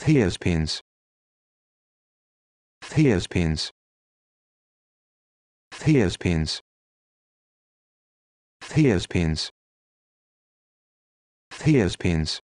Theas Theas Theas pins. pins. pins. Theas pins. Theas pins.